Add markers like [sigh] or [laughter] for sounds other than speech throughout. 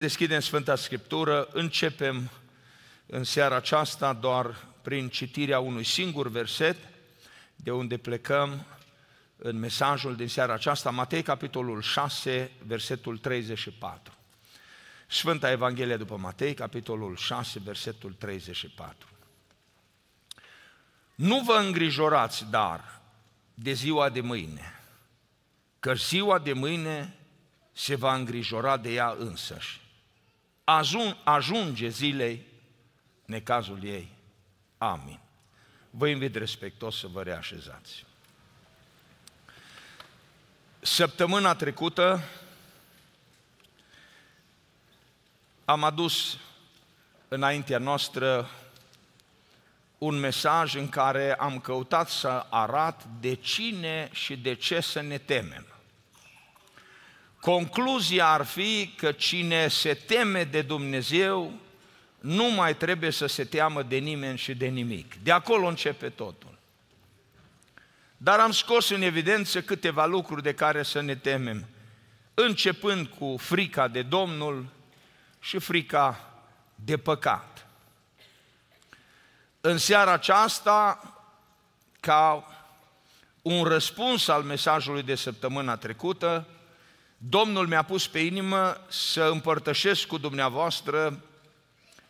Deschidem Sfânta Scriptură, începem în seara aceasta doar prin citirea unui singur verset, de unde plecăm în mesajul din seara aceasta, Matei capitolul 6, versetul 34. Sfânta Evanghelie după Matei, capitolul 6, versetul 34. Nu vă îngrijorați, dar, de ziua de mâine, că ziua de mâine se va îngrijora de ea însăși ajunge zilei necazul ei. Amin. Vă invit respectos să vă reașezați. Săptămâna trecută am adus înaintea noastră un mesaj în care am căutat să arat de cine și de ce să ne temem. Concluzia ar fi că cine se teme de Dumnezeu nu mai trebuie să se teamă de nimeni și de nimic. De acolo începe totul. Dar am scos în evidență câteva lucruri de care să ne temem, începând cu frica de Domnul și frica de păcat. În seara aceasta, ca un răspuns al mesajului de săptămâna trecută, Domnul mi-a pus pe inimă să împărtășesc cu dumneavoastră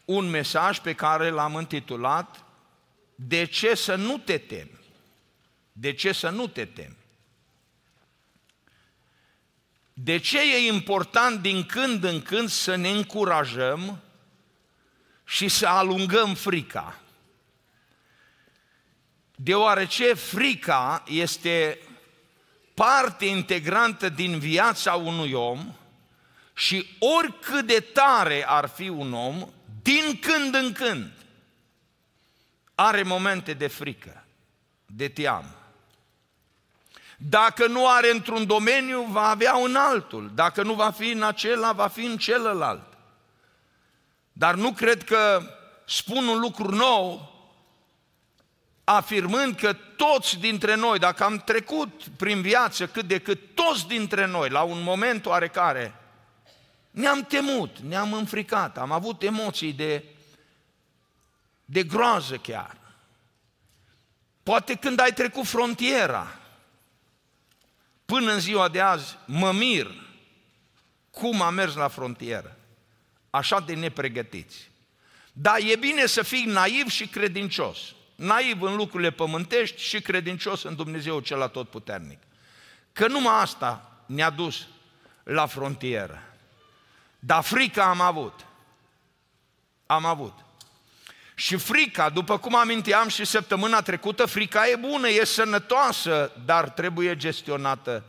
un mesaj pe care l-am intitulat De ce să nu te temi? De ce să nu te temi? De ce e important din când în când să ne încurajăm și să alungăm frica? Deoarece frica este parte integrantă din viața unui om și oricât de tare ar fi un om, din când în când are momente de frică, de teamă. Dacă nu are într-un domeniu, va avea un altul. Dacă nu va fi în acela, va fi în celălalt. Dar nu cred că spun un lucru nou afirmând că toți dintre noi, dacă am trecut prin viață cât de cât, toți dintre noi, la un moment oarecare, ne-am temut, ne-am înfricat, am avut emoții de, de groază chiar. Poate când ai trecut frontiera, până în ziua de azi, mă mir cum am mers la frontieră, așa de nepregătiți. Dar e bine să fii naiv și credincios – naiv în lucrurile pământești și credincios în Dumnezeu cel atotputernic. Că numai asta ne-a dus la frontieră. Dar frica am avut. Am avut. Și frica, după cum aminteam și săptămâna trecută, frica e bună, e sănătoasă, dar trebuie gestionată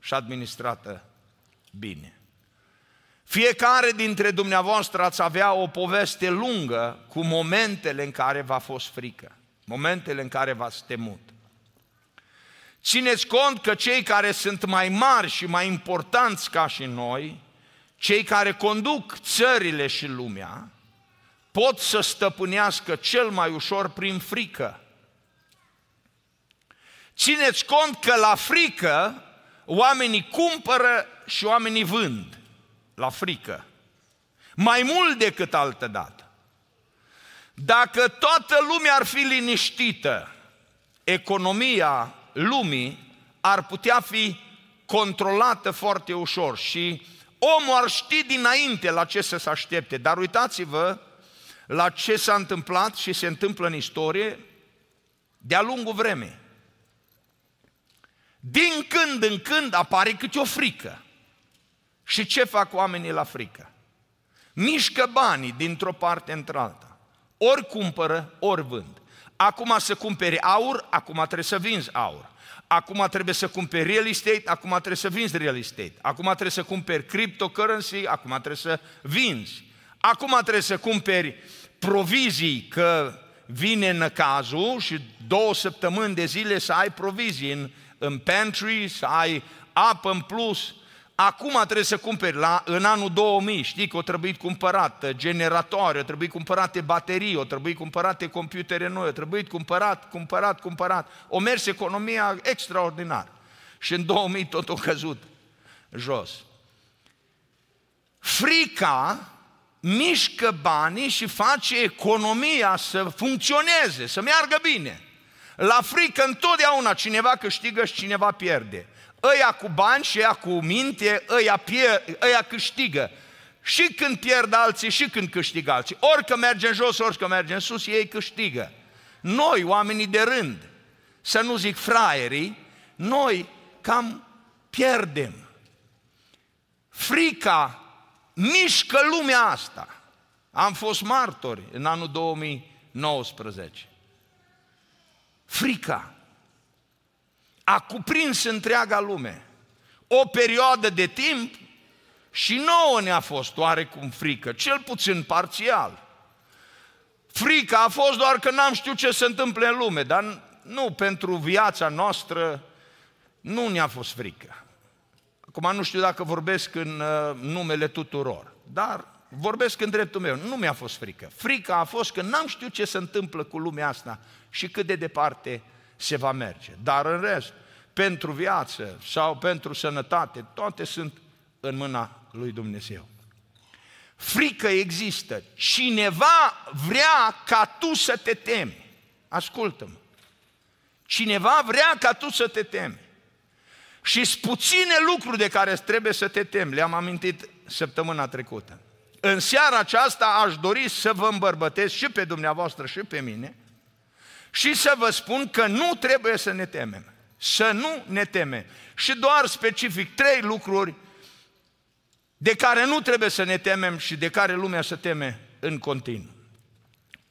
și administrată bine. Fiecare dintre dumneavoastră ați avea o poveste lungă cu momentele în care v-a fost frică momentele în care v-ați temut. Țineți cont că cei care sunt mai mari și mai importanți ca și noi, cei care conduc țările și lumea, pot să stăpânească cel mai ușor prin frică. Țineți cont că la frică oamenii cumpără și oamenii vând. La frică. Mai mult decât altă dată. Dacă toată lumea ar fi liniștită, economia lumii ar putea fi controlată foarte ușor și omul ar ști dinainte la ce să se aștepte. Dar uitați-vă la ce s-a întâmplat și se întâmplă în istorie de-a lungul vremii. Din când în când apare câte o frică. Și ce fac oamenii la frică? Mișcă banii dintr-o parte într-alta. Ori cumpără, ori vând. Acum să cumperi aur, acum trebuie să vinzi aur. Acum trebuie să cumperi real estate, acum trebuie să vinzi real estate. Acum trebuie să cumperi cryptocurrency, acum trebuie să vinzi. Acum trebuie să cumperi provizii, că vine în cazul și două săptămâni de zile să ai provizii în, în pantry, să ai apă în plus, Acum trebuie să cumperi, la, în anul 2000, știi că o trebuie cumpărat generatoare, o trebuie cumpărate baterii, o trebuie cumpărate computere noi, o trebuie cumpărat, cumpărat, cumpărat. O mers economia extraordinar. Și în 2000 tot o căzut jos. Frica mișcă banii și face economia să funcționeze, să meargă bine. La frică întotdeauna cineva câștigă și cineva pierde ăia cu bani și ăia cu minte, ăia, pie, ăia câștigă. Și când pierd alții, și când câștigă alții. Orică merge în jos, orică merge în sus, ei câștigă. Noi, oamenii de rând, să nu zic fraierii, noi cam pierdem. Frica mișcă lumea asta. Am fost martori în anul 2019. Frica a cuprins întreaga lume. O perioadă de timp și nouă ne-a fost oarecum frică, cel puțin parțial. Frica a fost doar că n-am știut ce se întâmplă în lume, dar nu pentru viața noastră nu ne-a fost frică. Acum nu știu dacă vorbesc în uh, numele tuturor, dar vorbesc în dreptul meu. Nu mi-a fost frică. Frica a fost că n-am știut ce se întâmplă cu lumea asta și cât de departe se va merge. Dar în rest, pentru viață sau pentru sănătate, toate sunt în mâna lui Dumnezeu. Frică există. Cineva vrea ca tu să te temi. Ascultă-mă. Cineva vrea ca tu să te temi. Și sunt puține lucruri de care trebuie să te temi. Le-am amintit săptămâna trecută. În seara aceasta aș dori să vă îmbărbătesc și pe dumneavoastră și pe mine – și să vă spun că nu trebuie să ne temem. Să nu ne temem. Și doar specific trei lucruri de care nu trebuie să ne temem și de care lumea se teme în continuu.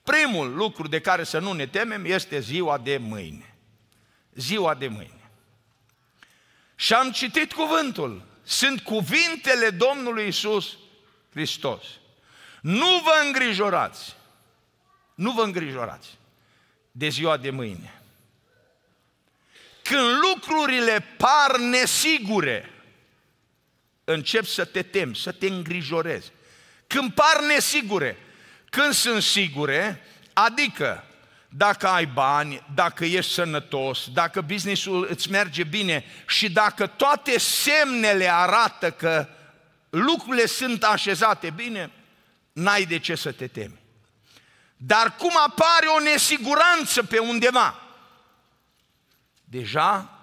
Primul lucru de care să nu ne temem este ziua de mâine. Ziua de mâine. Și am citit cuvântul. Sunt cuvintele Domnului Isus Hristos. Nu vă îngrijorați. Nu vă îngrijorați de ziua de mâine. Când lucrurile par nesigure, încep să te temi, să te îngrijorezi. Când par nesigure, când sunt sigure, adică dacă ai bani, dacă ești sănătos, dacă businessul îți merge bine și dacă toate semnele arată că lucrurile sunt așezate bine, n-ai de ce să te temi. Dar cum apare o nesiguranță pe undeva? Deja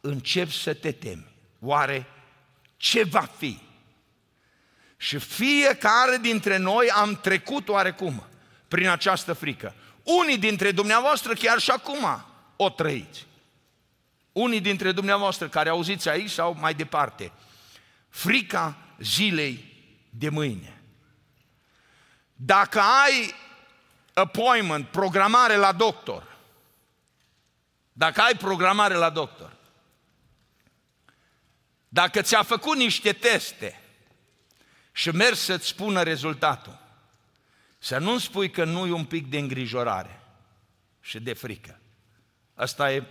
încep să te temi. Oare ce va fi? Și fiecare dintre noi am trecut oarecum prin această frică. Unii dintre dumneavoastră chiar și acum o trăiți. Unii dintre dumneavoastră care auziți aici sau mai departe. Frica zilei de mâine. Dacă ai appointment, programare la doctor. Dacă ai programare la doctor. Dacă ți-a făcut niște teste și mergi să-ți spună rezultatul, să nu spui că nu i un pic de îngrijorare și de frică. Asta e,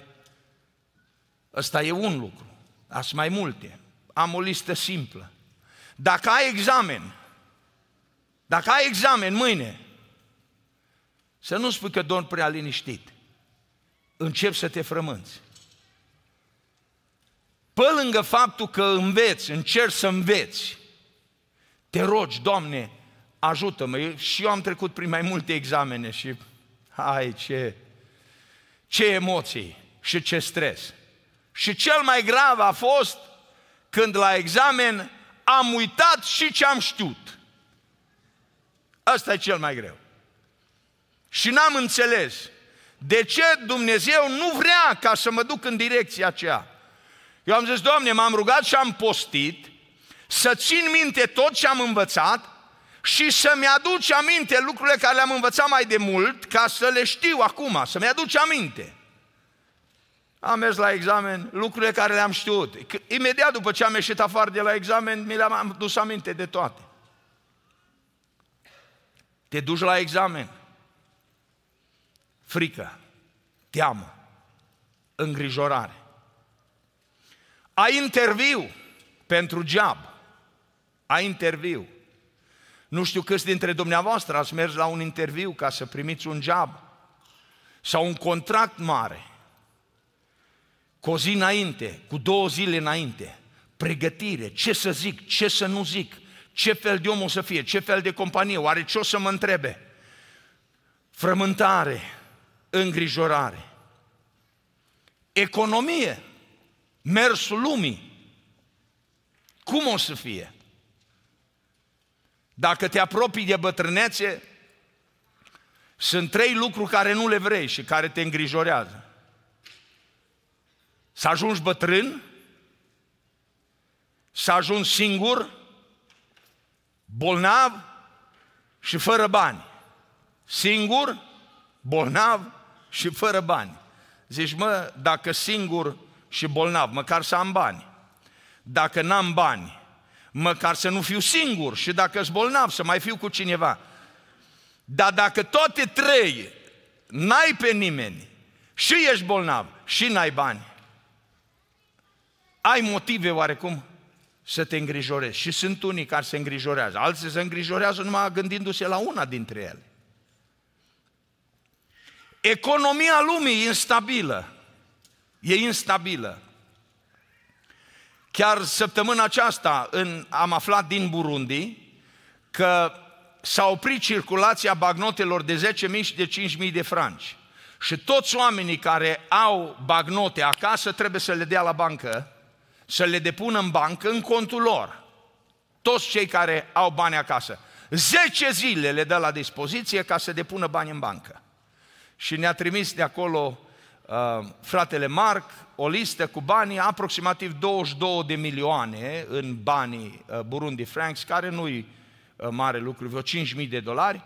asta e un lucru. As mai multe. Am o listă simplă. Dacă ai examen, dacă ai examen mâine, să nu spui că Domn prea liniștit. Încep să te frămânți. Pe lângă faptul că înveți, încerci să înveți, te rogi, Doamne, ajută-mă. Și eu am trecut prin mai multe examene și, hai, ce, ce emoții și ce stres. Și cel mai grav a fost când la examen am uitat și ce am știut. Asta e cel mai greu. Și n-am înțeles de ce Dumnezeu nu vrea ca să mă duc în direcția aceea. Eu am zis, Doamne, m-am rugat și am postit să țin minte tot ce am învățat și să-mi aduce aminte lucrurile care le-am învățat mai de mult ca să le știu acum, să-mi aduce aminte. Am mers la examen, lucrurile care le-am știut. Imediat după ce am ieșit afară de la examen, mi le-am dus aminte de toate. Te duci la examen, frică, teamă, îngrijorare. Ai interviu pentru job. Ai interviu. Nu știu câți dintre dumneavoastră ați mers la un interviu ca să primiți un job sau un contract mare. Cu o zi înainte, cu două zile înainte, pregătire, ce să zic, ce să nu zic, ce fel de om o să fie, ce fel de companie, oare ce o să mă întrebe? Frământare, îngrijorare. Economie, mersul lumii, cum o să fie? Dacă te apropii de bătrânețe, sunt trei lucruri care nu le vrei și care te îngrijorează. Să ajungi bătrân, să ajungi singur, bolnav și fără bani. Singur, bolnav și fără bani. Zici, mă, dacă singur și bolnav, măcar să am bani. Dacă n-am bani, măcar să nu fiu singur și dacă sunt bolnav, să mai fiu cu cineva. Dar dacă toate trei n-ai pe nimeni și ești bolnav și n-ai bani, ai motive oarecum să te îngrijorezi. Și sunt unii care se îngrijorează, alții se îngrijorează numai gândindu-se la una dintre ele. Economia lumii e instabilă. E instabilă. Chiar săptămâna aceasta în, am aflat din Burundi că s-a oprit circulația bagnotelor de 10.000 și de 5.000 de franci. Și toți oamenii care au bagnote acasă trebuie să le dea la bancă, să le depună în bancă, în contul lor. Toți cei care au bani acasă. 10 zile le dă la dispoziție ca să depună bani în bancă și ne-a trimis de acolo uh, fratele Marc o listă cu banii, aproximativ 22 de milioane în banii uh, Burundi francs, care nu-i uh, mare lucru, vreo 5.000 de dolari,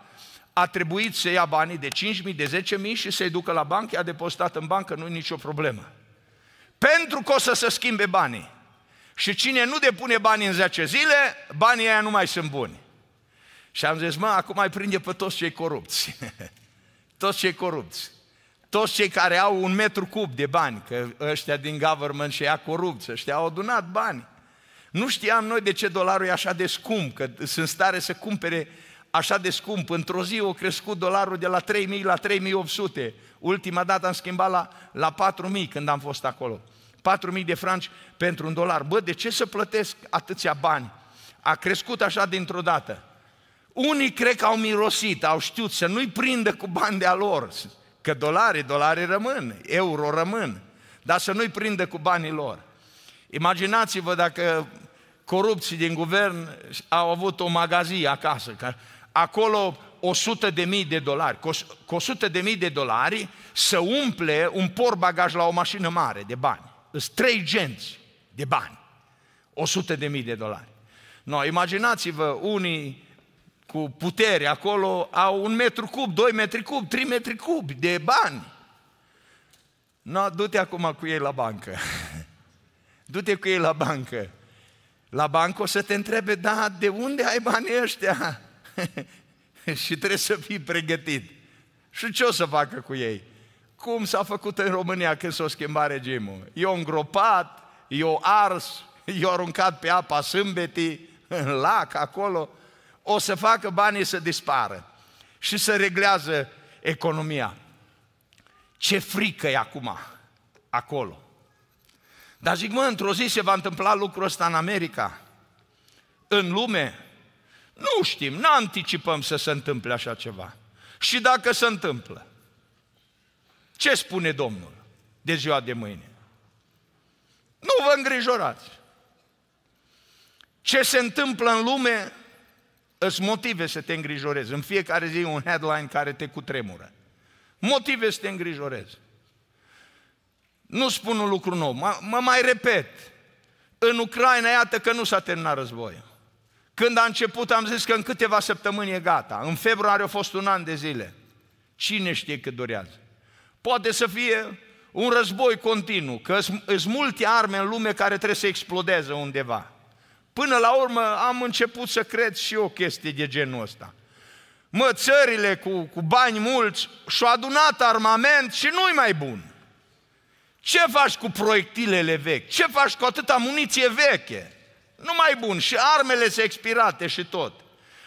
a trebuit să ia banii de 5.000, de 10.000 și să-i ducă la bancă, a depozitat în bancă, nu-i nicio problemă. Pentru că o să se schimbe banii. Și cine nu depune banii în 10 zile, banii aia nu mai sunt buni. Și am zis, mă, acum mai prinde pe toți cei corupți. [laughs] toți cei corupți, toți cei care au un metru cub de bani, că ăștia din government și ea corupți, ăștia au adunat bani. Nu știam noi de ce dolarul e așa de scump, că sunt stare să cumpere așa de scump. Într-o zi a crescut dolarul de la 3.000 la 3.800. Ultima dată am schimbat la, la 4.000 când am fost acolo. 4.000 de franci pentru un dolar. Bă, de ce să plătesc atâția bani? A crescut așa dintr-o dată. Unii cred că au mirosit, au știut să nu-i prindă cu bani de-a lor, că dolari, dolari rămân, euro rămân, dar să nu-i prindă cu banii lor. Imaginați-vă dacă corupții din guvern au avut o magazie acasă, că acolo 100 de mii de dolari. Cu 100 de mii de dolari să umple un por bagaj la o mașină mare de bani. Sunt trei genți de bani. 100 de mii de dolari. No, imaginați-vă unii cu putere, acolo au un metru cub, doi metri cub, trei metri cub de bani. No, du-te acum cu ei la bancă. [laughs] du-te cu ei la bancă. La bancă o să te întrebe, da, de unde ai banii ăștia? [laughs] și trebuie să fii pregătit. Și ce o să facă cu ei? Cum s-a făcut în România când s-a schimbat regimul? I-au îngropat, i o ars, i o aruncat pe apa sâmbetii, în lac acolo o să facă banii să dispară și să reglează economia. Ce frică e acum, acolo. Dar zic, mă, într-o zi se va întâmpla lucrul ăsta în America, în lume. Nu știm, nu anticipăm să se întâmple așa ceva. Și dacă se întâmplă, ce spune Domnul de ziua de mâine? Nu vă îngrijorați. Ce se întâmplă în lume Îți motive să te îngrijorezi. În fiecare zi un headline care te cutremură. Motive să te îngrijorezi. Nu spun un lucru nou, mă, mă mai repet. În Ucraina, iată că nu s-a terminat războiul. Când a început, am zis că în câteva săptămâni e gata. În februarie a fost un an de zile. Cine știe cât durează? Poate să fie un război continuu, că sunt multe arme în lume care trebuie să explodeze undeva. Până la urmă am început să cred și o chestie de genul ăsta. Mă, țările cu, cu bani mulți și-au adunat armament și nu-i mai bun. Ce faci cu proiectilele vechi? Ce faci cu atâta muniție veche? Nu mai bun. Și armele se expirate și tot.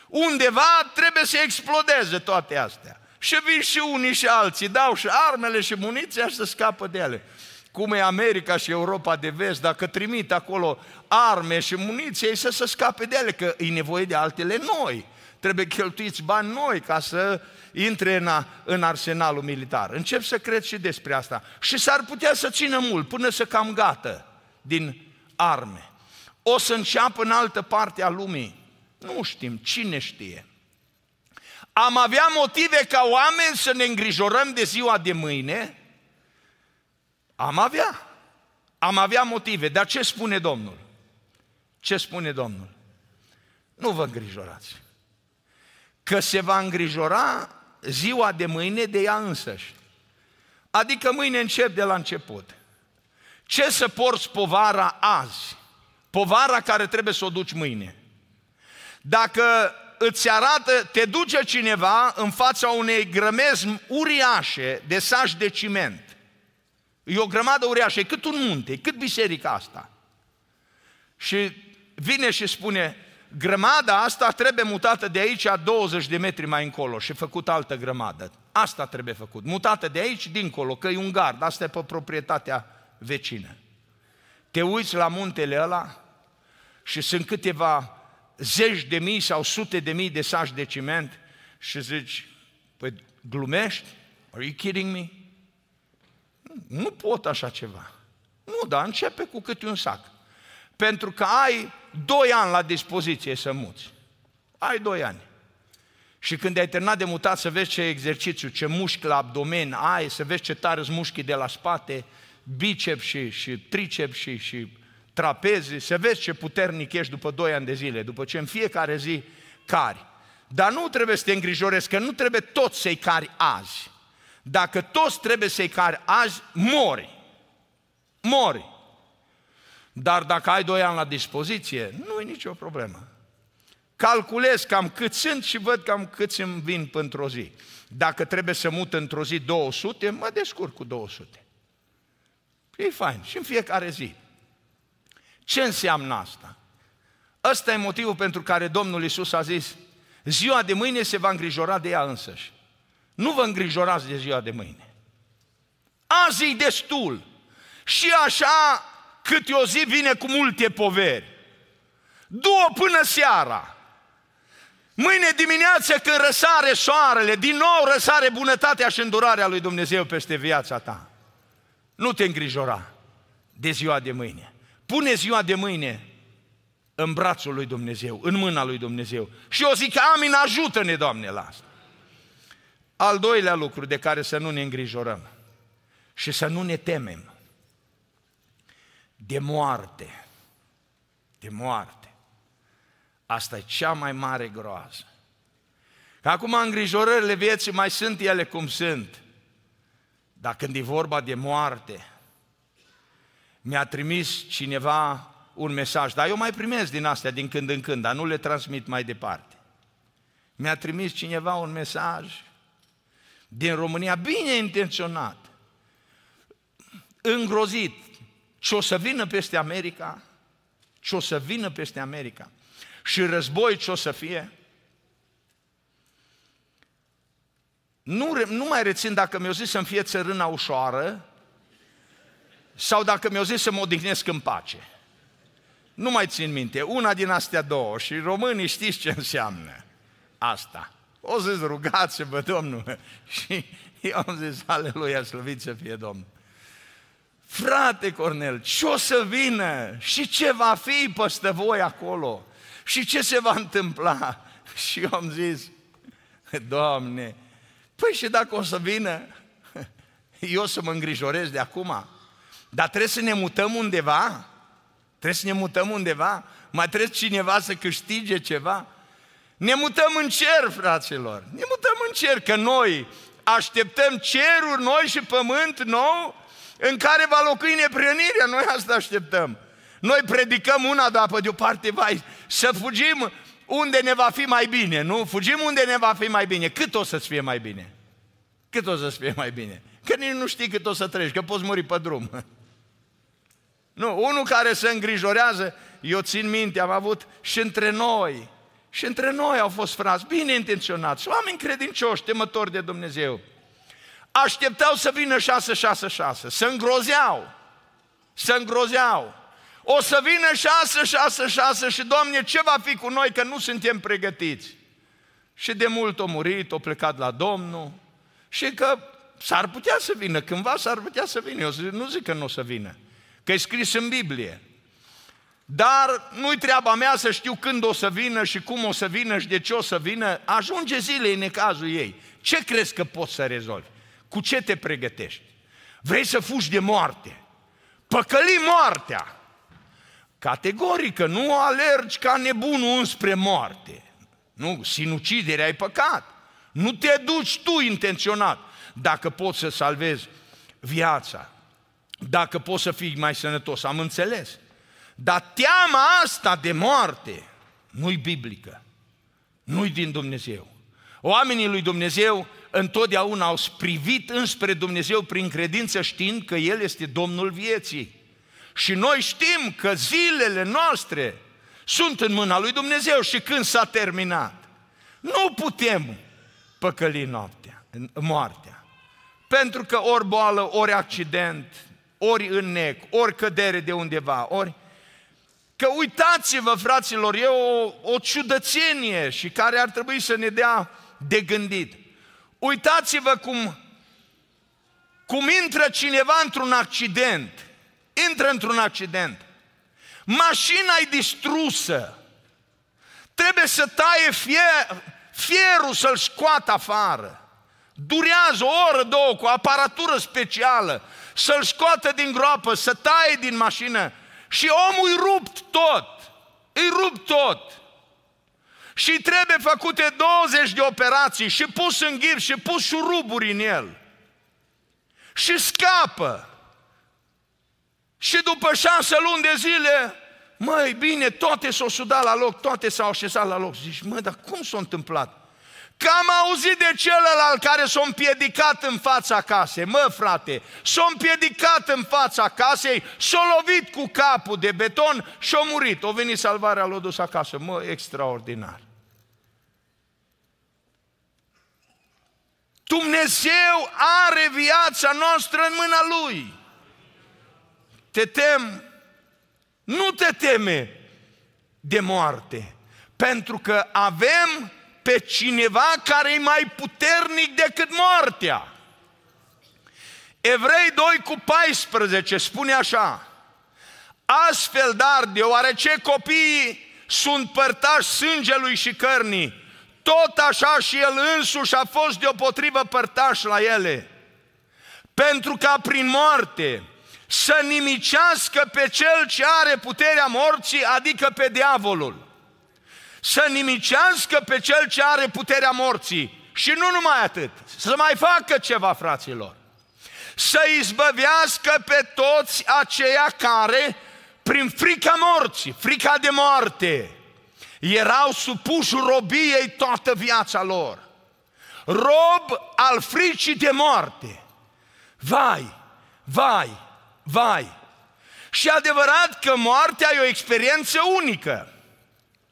Undeva trebuie să explodeze toate astea. Și vin și unii și alții, dau și armele și muniția și să scapă de ele cum e America și Europa de vest, dacă trimit acolo arme și muniție, ei să se scape de ele, că e nevoie de altele noi. Trebuie cheltuiți bani noi ca să intre în, a, în arsenalul militar. Încep să cred și despre asta. Și s-ar putea să țină mult, până să cam gată din arme. O să înceapă în altă parte a lumii. Nu știm, cine știe. Am avea motive ca oameni să ne îngrijorăm de ziua de mâine, am avea. Am avea motive. Dar ce spune Domnul? Ce spune Domnul? Nu vă îngrijorați. Că se va îngrijora ziua de mâine de ea însăși. Adică mâine încep de la început. Ce să porți povara azi? Povara care trebuie să o duci mâine. Dacă îți arată, te duce cineva în fața unei grămezi uriașe de saci de ciment E o grămadă uriașă, e cât un munte, e cât biserica asta. Și vine și spune, grămada asta trebuie mutată de aici a 20 de metri mai încolo și făcut altă grămadă. Asta trebuie făcut, mutată de aici dincolo, că e un gard, asta e pe proprietatea vecină. Te uiți la muntele ăla și sunt câteva zeci de mii sau sute de mii de saci de ciment și zici, păi glumești? Are you kidding me? nu pot așa ceva. Nu, dar începe cu câte un sac. Pentru că ai doi ani la dispoziție să muți. Ai doi ani. Și când ai terminat de mutat să vezi ce exercițiu, ce mușchi la abdomen ai, să vezi ce tare sunt mușchii de la spate, bicep și, și tricep și, și trapezi, să vezi ce puternic ești după doi ani de zile, după ce în fiecare zi cari. Dar nu trebuie să te îngrijorezi, că nu trebuie tot să-i cari azi. Dacă toți trebuie să-i cari azi, mori. Mori. Dar dacă ai doi ani la dispoziție, nu e nicio problemă. Calculez cam cât sunt și văd cam cât îmi vin pentru o zi. Dacă trebuie să mut într-o zi 200, mă descurc cu 200. E fain. Și în fiecare zi. Ce înseamnă asta? Ăsta e motivul pentru care Domnul Isus a zis, ziua de mâine se va îngrijora de ea însăși. Nu vă îngrijorați de ziua de mâine. Azi e destul. Și așa cât o zi vine cu multe poveri. Două până seara. Mâine dimineață când răsare soarele, din nou răsare bunătatea și îndurarea lui Dumnezeu peste viața ta. Nu te îngrijora de ziua de mâine. Pune ziua de mâine în brațul lui Dumnezeu, în mâna lui Dumnezeu. Și eu zic, amin, ajută-ne, Doamne, la asta. Al doilea lucru de care să nu ne îngrijorăm și să nu ne temem, de moarte, de moarte. Asta e cea mai mare groază. Că acum îngrijorările vieții mai sunt ele cum sunt, dar când e vorba de moarte, mi-a trimis cineva un mesaj, dar eu mai primesc din astea din când în când, dar nu le transmit mai departe. Mi-a trimis cineva un mesaj din România, bine intenționat, îngrozit ce o să vină peste America, ce o să vină peste America și război ce o să fie, Nu, nu mai rețin dacă mi-au zis să-mi fie țărâna ușoară sau dacă mi-au zis să mă odihnesc în pace. Nu mai țin minte. Una din astea două. Și românii știți ce înseamnă asta. O zis, rugați-vă, Domnul. [laughs] Și eu am zis, aleluia, slăvit să fie Domnul. Frate Cornel, ce o să vină și ce va fi peste voi acolo și ce se va întâmpla? [laughs] Și eu am zis, Doamne, păi și dacă o să vină, [laughs] eu să mă îngrijorez de acum, dar trebuie să ne mutăm undeva, trebuie să ne mutăm undeva, mai trebuie cineva să câștige ceva. Ne mutăm în cer, fraților. Ne mutăm în cer, că noi așteptăm ceruri noi și pământ nou în care va locui neprionirea. Noi asta așteptăm. Noi predicăm una, dar pe de-o parte, vai, să fugim unde ne va fi mai bine, nu? Fugim unde ne va fi mai bine. Cât o să-ți fie mai bine? Cât o să-ți fie mai bine? Că nici nu știi cât o să treci, că poți muri pe drum. Nu, unul care se îngrijorează, eu țin minte, am avut și între noi, și între noi au fost frați bine intenționați, oameni credincioși, temători de Dumnezeu. Așteptau să vină 666, să îngrozeau, să îngrozeau. O să vină 666 și, Doamne, ce va fi cu noi că nu suntem pregătiți? Și de mult o murit, o plecat la Domnul și că s-ar putea să vină, cândva s-ar putea să vină. Eu nu zic că nu o să vină, că e scris în Biblie. Dar nu-i treaba mea să știu când o să vină și cum o să vină și de ce o să vină. Ajunge zilei în cazul ei. Ce crezi că poți să rezolvi? Cu ce te pregătești? Vrei să fugi de moarte? Păcăli moartea! Categorică, nu alergi ca nebunul înspre moarte. Nu, sinuciderea e păcat. Nu te duci tu intenționat. Dacă poți să salvezi viața, dacă poți să fii mai sănătos, am înțeles. Dar teama asta de moarte nu-i biblică, nu-i din Dumnezeu. Oamenii lui Dumnezeu întotdeauna au privit înspre Dumnezeu prin credință știind că El este Domnul vieții. Și noi știm că zilele noastre sunt în mâna lui Dumnezeu și când s-a terminat. Nu putem păcăli noaptea, moartea. Pentru că ori boală, ori accident, ori înnec, ori cădere de undeva, ori Că uitați-vă, fraților, e o, o ciudățenie și care ar trebui să ne dea de gândit. Uitați-vă cum, cum intră cineva într-un accident. Intră într-un accident. Mașina e distrusă. Trebuie să taie fier, fierul să-l scoată afară. Durează o oră, două, cu aparatură specială, să-l scoată din groapă, să taie din mașină și omul îi rupt tot. Îi rupt tot. Și trebuie făcute 20 de operații și pus în ghir și pus șuruburi în el. Și scapă. Și după șase luni de zile, măi, bine, toate s-au sudat la loc, toate s-au așezat la loc. Zici, mă, dar cum s-a întâmplat? Că am auzit de celălalt care s-a împiedicat în fața casei. Mă, frate, s-a împiedicat în fața casei, s-a lovit cu capul de beton și a murit. O venit salvarea, l-a dus acasă. Mă, extraordinar. Dumnezeu are viața noastră în mâna Lui. Te tem? Nu te teme de moarte, pentru că avem pe cineva care e mai puternic decât moartea. Evrei 2 cu 14 spune așa, Astfel, dar, deoarece copiii sunt părtași sângelui și cărnii, tot așa și el însuși a fost deopotrivă părtaș la ele, pentru ca prin moarte să nimicească pe cel ce are puterea morții, adică pe diavolul să nimicească pe cel ce are puterea morții. Și nu numai atât, să mai facă ceva, fraților. Să izbăvească pe toți aceia care, prin frica morții, frica de moarte, erau supuși robiei toată viața lor. Rob al fricii de moarte. Vai, vai, vai. Și adevărat că moartea e o experiență unică.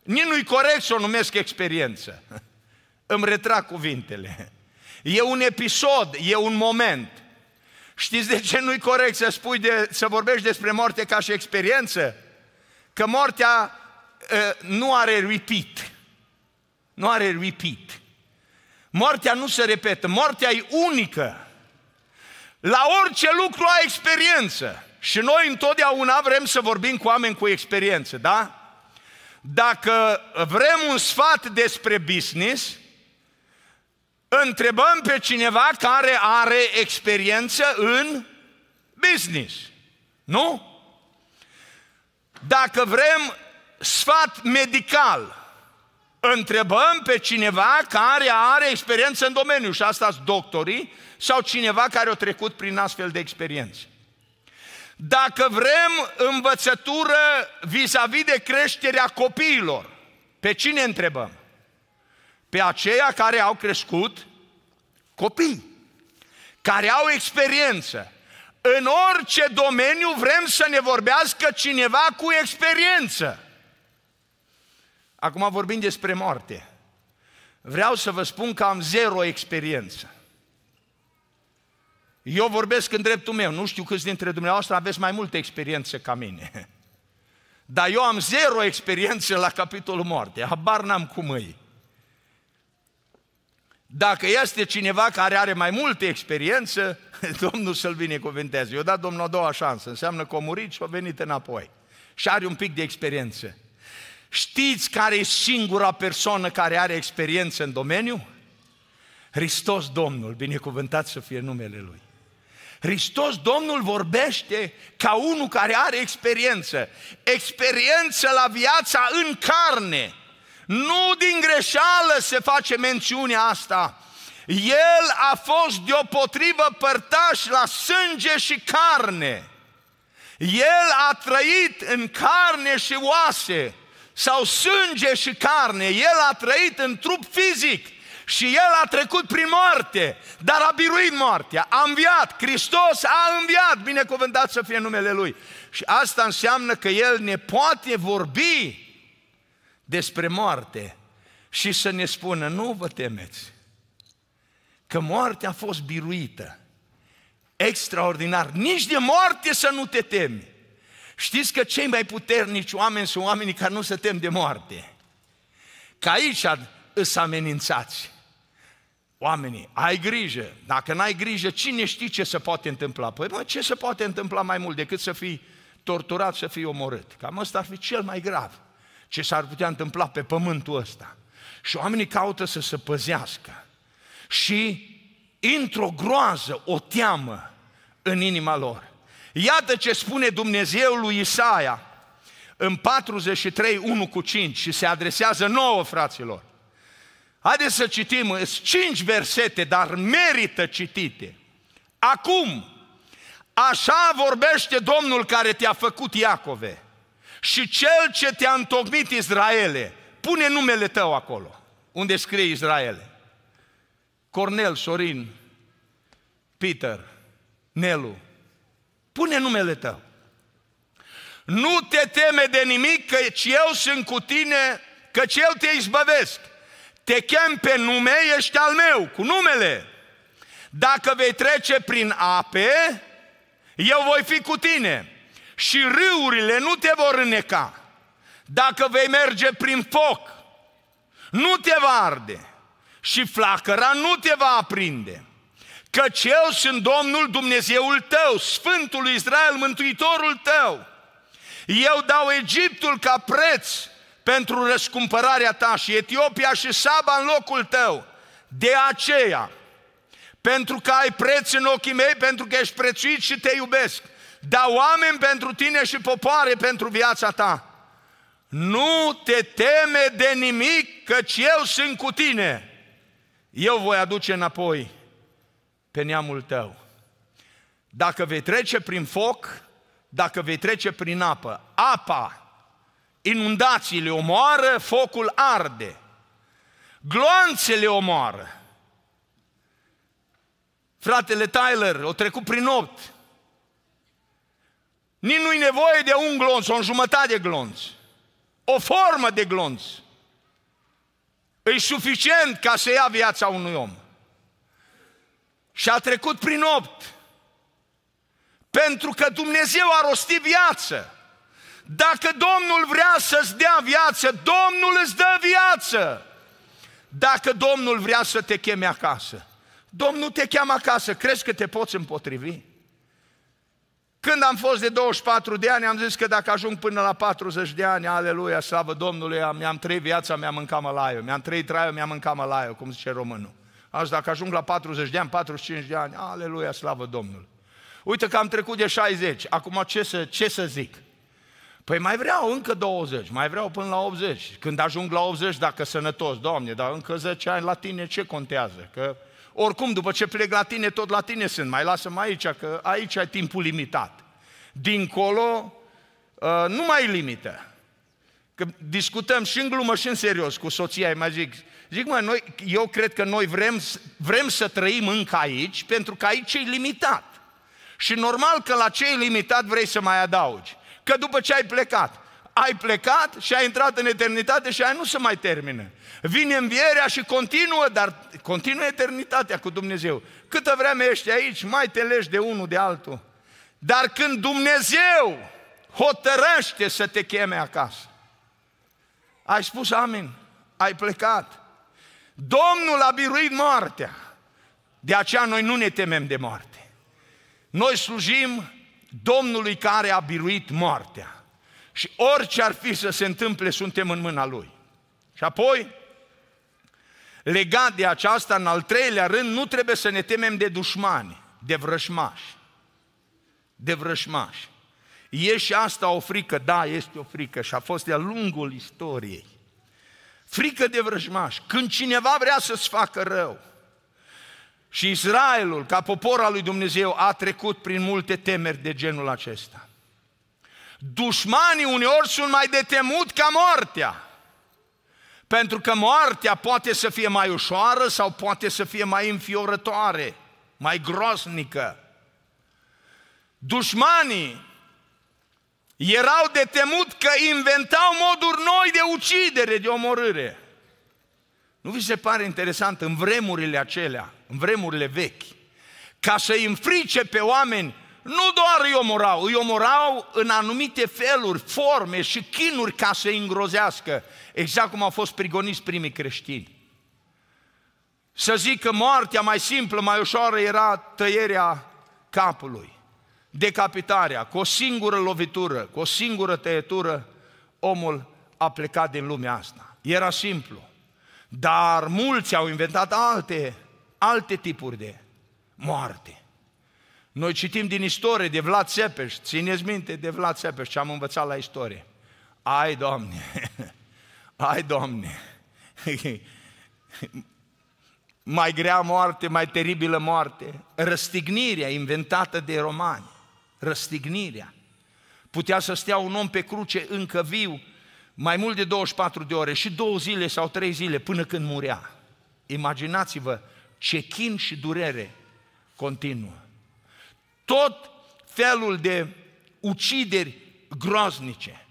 Nici nu-i corect să o numesc experiență. [laughs] Îmi retrag cuvintele. E un episod, e un moment. Știți de ce nu-i corect să, spui de, să vorbești despre moarte ca și experiență? Că moartea ă, nu are repeat. Nu are repeat. Moartea nu se repetă, moartea e unică. La orice lucru ai experiență. Și noi întotdeauna vrem să vorbim cu oameni cu experiență, da? Dacă vrem un sfat despre business, întrebăm pe cineva care are experiență în business. Nu? Dacă vrem sfat medical, întrebăm pe cineva care are experiență în domeniu și asta sunt doctorii sau cineva care a trecut prin astfel de experiențe. Dacă vrem învățătură vis-a-vis de creșterea copiilor, pe cine întrebăm? Pe aceia care au crescut copii, care au experiență. În orice domeniu vrem să ne vorbească cineva cu experiență. Acum vorbim despre moarte. Vreau să vă spun că am zero experiență. Eu vorbesc în dreptul meu, nu știu câți dintre dumneavoastră aveți mai multă experiență ca mine. [laughs] Dar eu am zero experiență la capitolul moarte, habar n-am cum îi. Dacă este cineva care are mai multă experiență, [laughs] Domnul să-l binecuvânteze. Eu dat Domnul a doua șansă, înseamnă că a murit și a venit înapoi. Și are un pic de experiență. Știți care e singura persoană care are experiență în domeniu? Hristos Domnul, binecuvântat să fie numele Lui. Hristos Domnul vorbește ca unul care are experiență. Experiență la viața în carne. Nu din greșeală se face mențiunea asta. El a fost deopotrivă părtaș la sânge și carne. El a trăit în carne și oase sau sânge și carne. El a trăit în trup fizic. Și El a trecut prin moarte, dar a biruit moartea, a înviat, Hristos a înviat, binecuvântat să fie numele Lui. Și asta înseamnă că El ne poate vorbi despre moarte și să ne spună, nu vă temeți, că moartea a fost biruită. Extraordinar, nici de moarte să nu te temi. Știți că cei mai puternici oameni sunt oamenii care nu se tem de moarte. Că aici îs amenințați oamenii, ai grijă, dacă n-ai grijă, cine știe ce se poate întâmpla? Păi mă, ce se poate întâmpla mai mult decât să fii torturat, să fii omorât? Cam ăsta ar fi cel mai grav ce s-ar putea întâmpla pe pământul ăsta. Și oamenii caută să se păzească. Și într-o groază, o teamă în inima lor. Iată ce spune Dumnezeu lui Isaia în 43, 1 cu 5 și se adresează nouă, fraților. Haideți să citim cinci versete, dar merită citite. Acum, așa vorbește Domnul care te-a făcut Iacove și cel ce te-a întocmit Israele. Pune numele tău acolo, unde scrie Israele. Cornel, Sorin, Peter, Nelu. Pune numele tău. Nu te teme de nimic, căci eu sunt cu tine, căci eu te izbăvesc te chem pe nume, ești al meu, cu numele. Dacă vei trece prin ape, eu voi fi cu tine și râurile nu te vor înneca. Dacă vei merge prin foc, nu te va arde și flacăra nu te va aprinde. Căci eu sunt Domnul Dumnezeul tău, Sfântul Israel, Mântuitorul tău. Eu dau Egiptul ca preț pentru răscumpărarea ta și Etiopia și Saba în locul tău. De aceea, pentru că ai preț în ochii mei, pentru că ești prețuit și te iubesc, dau oameni pentru tine și popoare pentru viața ta. Nu te teme de nimic, căci eu sunt cu tine. Eu voi aduce înapoi pe neamul tău. Dacă vei trece prin foc, dacă vei trece prin apă, apa inundațiile omoară, focul arde, gloanțele omoară. Fratele Tyler o trecut prin opt. Nici nu-i nevoie de un glonț, o jumătate de glonț, o formă de glonț. E suficient ca să ia viața unui om. Și a trecut prin opt. Pentru că Dumnezeu a rostit viață. Dacă Domnul vrea să-ți dea viață, Domnul îți dă viață. Dacă Domnul vrea să te cheme acasă, Domnul te cheamă acasă, crezi că te poți împotrivi? Când am fost de 24 de ani, am zis că dacă ajung până la 40 de ani, aleluia, slavă Domnului, mi-am trăit viața, mi-am mâncat mălaiul, mi-am trăit traiul, mi-am mâncat mălaiul, cum zice românul. Azi, dacă ajung la 40 de ani, 45 de ani, aleluia, slavă Domnului. Uite că am trecut de 60, acum ce să, ce să zic? Păi mai vreau încă 20, mai vreau până la 80. Când ajung la 80, dacă sănătos, Doamne, dar încă 10 ani la tine ce contează? Că oricum, după ce plec la tine, tot la tine sunt. Mai lasă-mă aici, că aici ai timpul limitat. Dincolo, ă, nu mai limită. Că discutăm și în glumă și în serios cu soția, mai zic, zic mă, noi, eu cred că noi vrem, vrem să trăim încă aici, pentru că aici e limitat. Și normal că la ce e limitat vrei să mai adaugi. Că după ce ai plecat, ai plecat și ai intrat în eternitate și ai nu se mai termină. Vine învierea și continuă, dar continuă eternitatea cu Dumnezeu. Câtă vreme ești aici, mai te legi de unul de altul. Dar când Dumnezeu hotărăște să te cheme acasă, ai spus amin, ai plecat. Domnul a biruit moartea. De aceea noi nu ne temem de moarte. Noi slujim Domnului care a biruit moartea. Și orice ar fi să se întâmple, suntem în mâna Lui. Și apoi, legat de aceasta, în al treilea rând, nu trebuie să ne temem de dușmani, de vrășmași. De vrășmași. E și asta o frică, da, este o frică și a fost de-a lungul istoriei. Frică de vrăjmaș. Când cineva vrea să-ți facă rău, și Israelul, ca popor al lui Dumnezeu, a trecut prin multe temeri de genul acesta. Dușmanii uneori sunt mai de temut ca moartea. Pentru că moartea poate să fie mai ușoară sau poate să fie mai înfiorătoare, mai groaznică. Dușmanii erau de temut că inventau moduri noi de ucidere, de omorâre. Nu vi se pare interesant în vremurile acelea? în vremurile vechi, ca să îi înfrice pe oameni, nu doar îi omorau, îi omorau în anumite feluri, forme și chinuri ca să îi îngrozească, exact cum au fost prigoniți primii creștini. Să zic că moartea mai simplă, mai ușoară era tăierea capului, decapitarea, cu o singură lovitură, cu o singură tăietură, omul a plecat din lumea asta. Era simplu. Dar mulți au inventat alte alte tipuri de moarte. Noi citim din istorie de Vlad Țepeș, țineți minte de Vlad Țepeș ce am învățat la istorie. Ai, Doamne! [laughs] Ai, Doamne! [laughs] mai grea moarte, mai teribilă moarte, răstignirea inventată de romani, răstignirea. Putea să stea un om pe cruce încă viu mai mult de 24 de ore și două zile sau trei zile până când murea. Imaginați-vă ce chin și durere continuă. Tot felul de ucideri groaznice.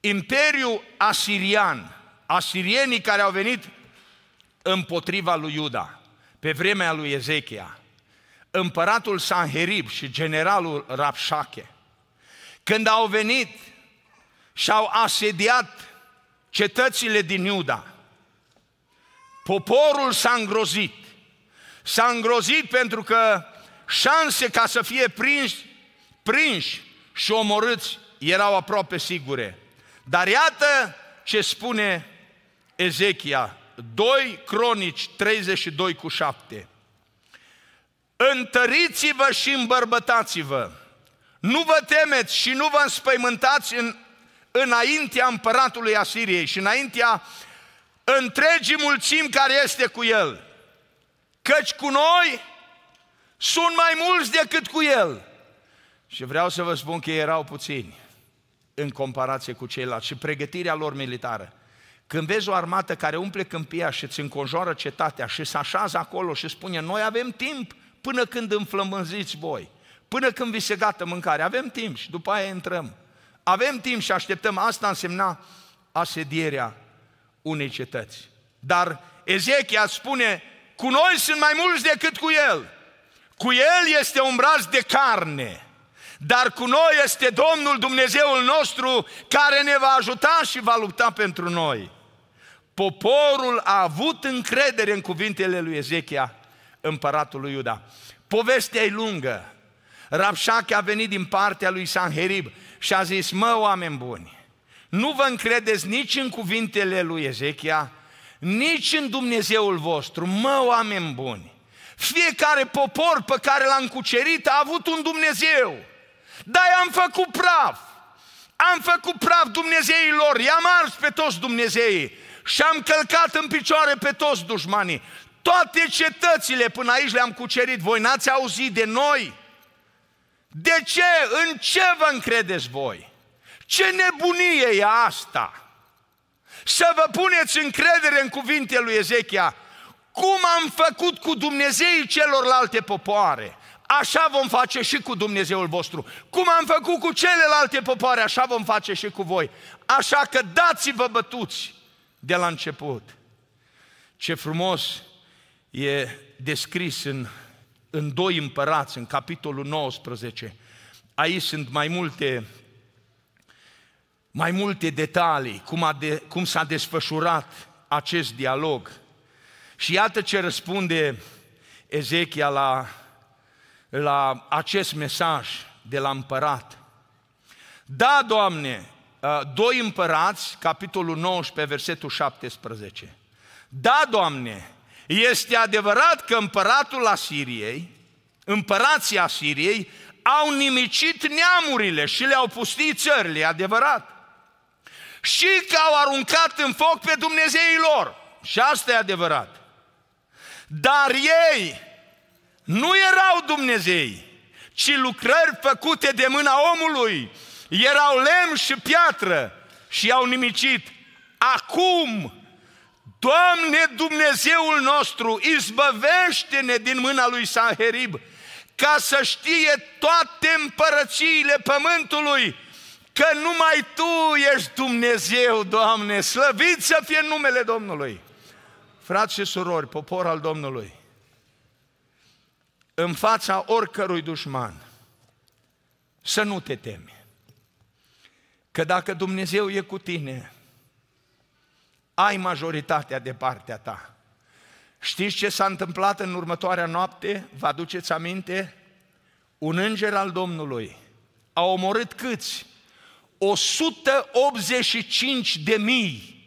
Imperiul asirian, asirienii care au venit împotriva lui Iuda, pe vremea lui Ezechia, împăratul Sanherib și generalul Rapșache, când au venit și au asediat cetățile din Iuda, poporul s-a îngrozit S-a îngrozit pentru că șanse ca să fie prinși, prinși și omorâți erau aproape sigure. Dar iată ce spune Ezechia, 2 Cronici 32 cu 7. Întăriți-vă și îmbărbătați-vă, nu vă temeți și nu vă înspăimântați în, înaintea împăratului Asiriei și înaintea întregii mulțimi care este cu el căci cu noi sunt mai mulți decât cu el. Și vreau să vă spun că ei erau puțini în comparație cu ceilalți și pregătirea lor militară. Când vezi o armată care umple câmpia și îți înconjoară cetatea și se așează acolo și spune noi avem timp până când înflămânziți voi, până când vi se gata mâncare, avem timp și după aia intrăm. Avem timp și așteptăm, asta însemna asedierea unei cetăți. Dar Ezechia spune, cu noi sunt mai mulți decât cu El. Cu El este un braț de carne, dar cu noi este Domnul Dumnezeul nostru care ne va ajuta și va lupta pentru noi. Poporul a avut încredere în cuvintele lui Ezechia, împăratul lui Iuda. Povestea e lungă. Rabșache a venit din partea lui Sanherib și a zis, mă, oameni buni, nu vă încredeți nici în cuvintele lui Ezechia, nici în Dumnezeul vostru, mă, oameni buni. Fiecare popor pe care l-am cucerit a avut un Dumnezeu. Dar i-am făcut praf. Am făcut praf Dumnezeii lor, i-am ars pe toți Dumnezeii și am călcat în picioare pe toți dușmanii. Toate cetățile până aici le-am cucerit, voi n-ați auzit de noi? De ce? În ce vă încredeți voi? Ce nebunie e asta? Să vă puneți încredere în cuvintele lui Ezechia. Cum am făcut cu Dumnezeii celorlalte popoare, așa vom face și cu Dumnezeul vostru. Cum am făcut cu celelalte popoare, așa vom face și cu voi. Așa că dați-vă bătuți de la început. Ce frumos e descris în, în doi împărați, în capitolul 19. Aici sunt mai multe mai multe detalii, cum, a de, cum s-a desfășurat acest dialog. Și iată ce răspunde Ezechia la, la acest mesaj de la împărat. Da, Doamne, ă, doi împărați, capitolul 19, versetul 17. Da, Doamne, este adevărat că împăratul Asiriei, împărații Asiriei, au nimicit neamurile și le-au pustit țările, adevărat și că au aruncat în foc pe Dumnezeii lor. Și asta e adevărat. Dar ei nu erau Dumnezei, ci lucrări făcute de mâna omului. Erau lemn și piatră și i-au nimicit. Acum, Doamne Dumnezeul nostru, izbăvește-ne din mâna lui Sanherib, ca să știe toate împărățiile pământului, că numai Tu ești Dumnezeu, Doamne, slăvit să fie numele Domnului. Frați și surori, popor al Domnului, în fața oricărui dușman, să nu te temi. Că dacă Dumnezeu e cu tine, ai majoritatea de partea ta. Știți ce s-a întâmplat în următoarea noapte? Vă aduceți aminte? Un înger al Domnului a omorât câți? 185 de mii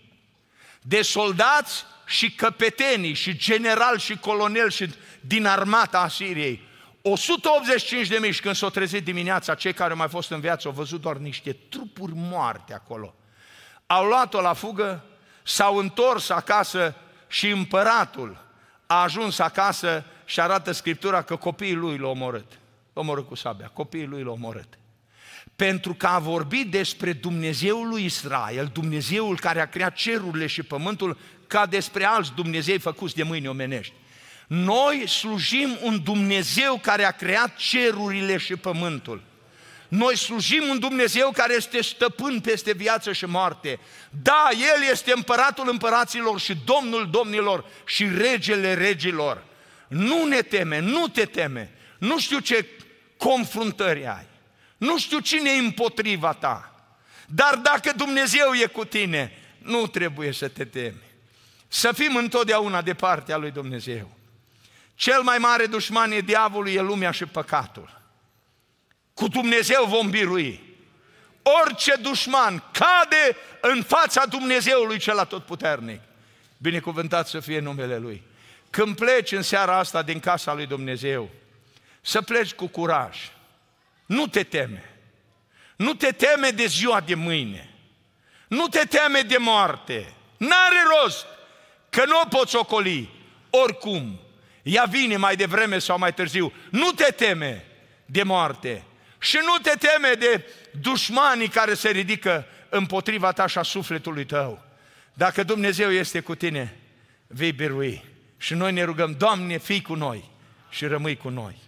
de soldați și căpetenii și general și colonel și din armata Asiriei. 185 de mii și când s-au trezit dimineața, cei care au mai fost în viață au văzut doar niște trupuri moarte acolo. Au luat-o la fugă, s-au întors acasă și împăratul a ajuns acasă și arată Scriptura că copiii lui l-au omorât. L-au omorât cu sabia, copiii lui l-au omorât pentru că a vorbit despre Dumnezeul lui Israel, Dumnezeul care a creat cerurile și pământul, ca despre alți Dumnezei făcuți de mâini omenești. Noi slujim un Dumnezeu care a creat cerurile și pământul. Noi slujim un Dumnezeu care este stăpân peste viață și moarte. Da, El este împăratul împăraților și domnul domnilor și regele regilor. Nu ne teme, nu te teme. Nu știu ce confruntări ai. Nu știu cine e împotriva ta, dar dacă Dumnezeu e cu tine, nu trebuie să te temi. Să fim întotdeauna de partea lui Dumnezeu. Cel mai mare dușman e diavolul, e lumea și păcatul. Cu Dumnezeu vom birui. Orice dușman cade în fața Dumnezeului cel atotputernic. Binecuvântat să fie numele Lui. Când pleci în seara asta din casa lui Dumnezeu, să pleci cu curaj, nu te teme. Nu te teme de ziua de mâine. Nu te teme de moarte. N-are rost că nu o poți ocoli. Oricum, ea vine mai devreme sau mai târziu. Nu te teme de moarte. Și nu te teme de dușmanii care se ridică împotriva ta și a sufletului tău. Dacă Dumnezeu este cu tine, vei birui. Și noi ne rugăm, Doamne, fii cu noi și rămâi cu noi.